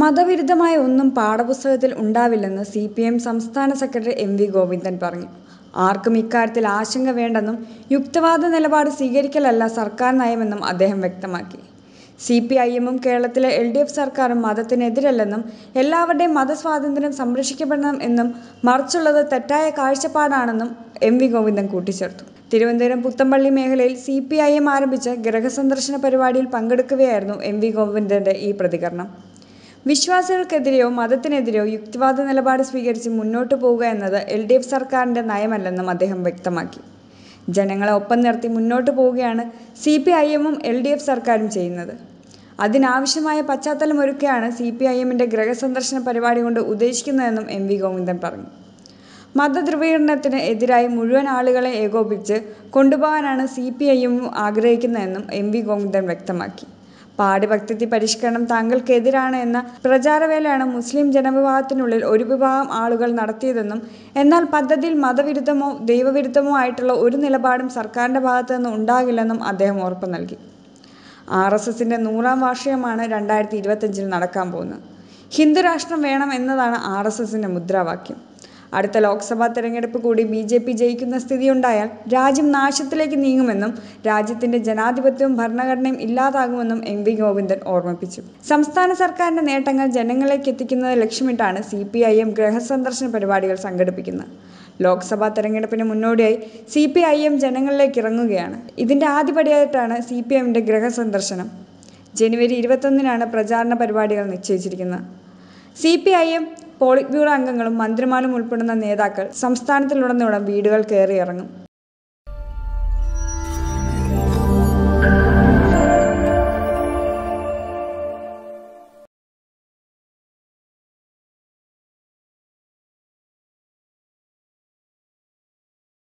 മതവിരുദ്ധമായ ഒന്നും പാഠപുസ്തകത്തിൽ ഉണ്ടാവില്ലെന്ന് സി പി എം സംസ്ഥാന സെക്രട്ടറി എം വി ഗോവിന്ദൻ പറഞ്ഞു. ആർക്കും ഇക്കാര്യത്തിൽ ആശങ്ക വേണ്ടെന്നും യുക്തിവാദ നിലപാട് സ്വീകരിക്കലല്ല സർക്കാർ നയമെന്നും അദ്ദേഹം വ്യക്തമാക്കി. സി പി ഐ എമ്മും കേരളത്തിലെ എൽ ഡി എഫ് സർക്കാരും മതത്തിനെതിരല്ലെന്നും എല്ലാവരുടെയും മതസ്വാതന്ത്ര്യം സംരക്ഷിക്കപ്പെടണം എന്നും മറിച്ചുള്ളത് തെറ്റായ കാഴ്ചപ്പാടാണെന്നും എം വി ഗോവിന്ദൻ കൂട്ടിച്ചേർത്തു. തിരുവനന്തപുരം പുത്തൻപള്ളി മേഖലയിൽ സി പി ഐ എം ആരംഭിച്ച ഗൃഹസന്ദർശന പരിപാടിയിൽ പങ്കെടുക്കവെയായിരുന്നു എം വി ഗോവിന്ദന്റെ ഈ പ്രതികരണം. വിശ്വാസികൾക്കെതിരെയോ മതത്തിനെതിരെയോ യുക്തിവാദ നിലപാട് സ്വീകരിച്ച് മുന്നോട്ടു പോവുക എന്നത് എൽ ഡി എഫ് സർക്കാരിൻ്റെ നയമല്ലെന്നും അദ്ദേഹം വ്യക്തമാക്കി ജനങ്ങളെ ഒപ്പം നിർത്തി മുന്നോട്ടു പോവുകയാണ് സി പി ഐ എമ്മും എൽ ഡി എഫ് സർക്കാരും ചെയ്യുന്നത് അതിനാവശ്യമായ പശ്ചാത്തലമൊരുക്കുകയാണ് സി പി ഐ എമ്മിൻ്റെ ഗൃഹസന്ദർശന പരിപാടി കൊണ്ട് ഉദ്ദേശിക്കുന്നതെന്നും എം വി ഗോവിന്ദൻ പറഞ്ഞു മതധ്രുവീകരണത്തിന് എതിരായി മുഴുവൻ ആളുകളെ ഏകോപിച്ച് കൊണ്ടുപോകാനാണ് സി പി ഐ എമ്മും ആഗ്രഹിക്കുന്നതെന്നും എം വി ഗോവിന്ദൻ വ്യക്തമാക്കി പാഠ്യപദ്ധതി പരിഷ്കരണം താങ്കൾക്കെതിരാണ് എന്ന പ്രചാരവേലയാണ് മുസ്ലിം ജനവിഭാഗത്തിനുള്ളിൽ ഒരു വിഭാഗം ആളുകൾ നടത്തിയതെന്നും എന്നാൽ പദ്ധതിയിൽ മതവിരുദ്ധമോ ദൈവവിരുദ്ധമോ ആയിട്ടുള്ള ഒരു നിലപാടും സർക്കാരിൻ്റെ ഭാഗത്തു നിന്ന് ഉണ്ടാകില്ലെന്നും അദ്ദേഹം ഉറപ്പ് നൽകി ആർ എസ് എസിൻ്റെ നൂറാം വാർഷികമാണ് രണ്ടായിരത്തി ഇരുപത്തഞ്ചിൽ നടക്കാൻ പോകുന്നത് ഹിന്ദു രാഷ്ട്രം വേണം എന്നതാണ് ആർ എസ് എസിൻ്റെ മുദ്രാവാക്യം അടുത്ത ലോക്സഭാ തെരഞ്ഞെടുപ്പ് കൂടി ബി ജെ പി ജയിക്കുന്ന സ്ഥിതിയുണ്ടായാൽ രാജ്യം നാശത്തിലേക്ക് നീങ്ങുമെന്നും രാജ്യത്തിന്റെ ജനാധിപത്യവും ഭരണഘടനയും ഇല്ലാതാകുമെന്നും എം വി ഗോവിന്ദൻ ഓർമ്മിപ്പിച്ചു സംസ്ഥാന സർക്കാരിന്റെ നേട്ടങ്ങൾ ജനങ്ങളിലേക്ക് എത്തിക്കുന്നത് ലക്ഷ്യമിട്ടാണ് സി പി ഐ എം ഗൃഹസന്ദർശന പരിപാടികൾ സംഘടിപ്പിക്കുന്നത് ലോക്സഭാ തെരഞ്ഞെടുപ്പിന് മുന്നോടിയായി സി പി ഐ എം ജനങ്ങളിലേക്ക് ഇറങ്ങുകയാണ് ഇതിന്റെ ആദ്യപടിയായിട്ടാണ് സി പി എമ്മിന്റെ ഗൃഹസന്ദർശനം ജനുവരി ഇരുപത്തൊന്നിനാണ് പ്രചാരണ പരിപാടികൾ നിശ്ചയിച്ചിരിക്കുന്നത് C P I M polit bureau അംഗങ്ങളും മന്ത്രിമാരും ഉൾപ്പെടുന്ന നേതാക്കൾ സംസ്ഥാനത്തിലുടനീളം വീടുകൾ കയറിയിറങ്ങും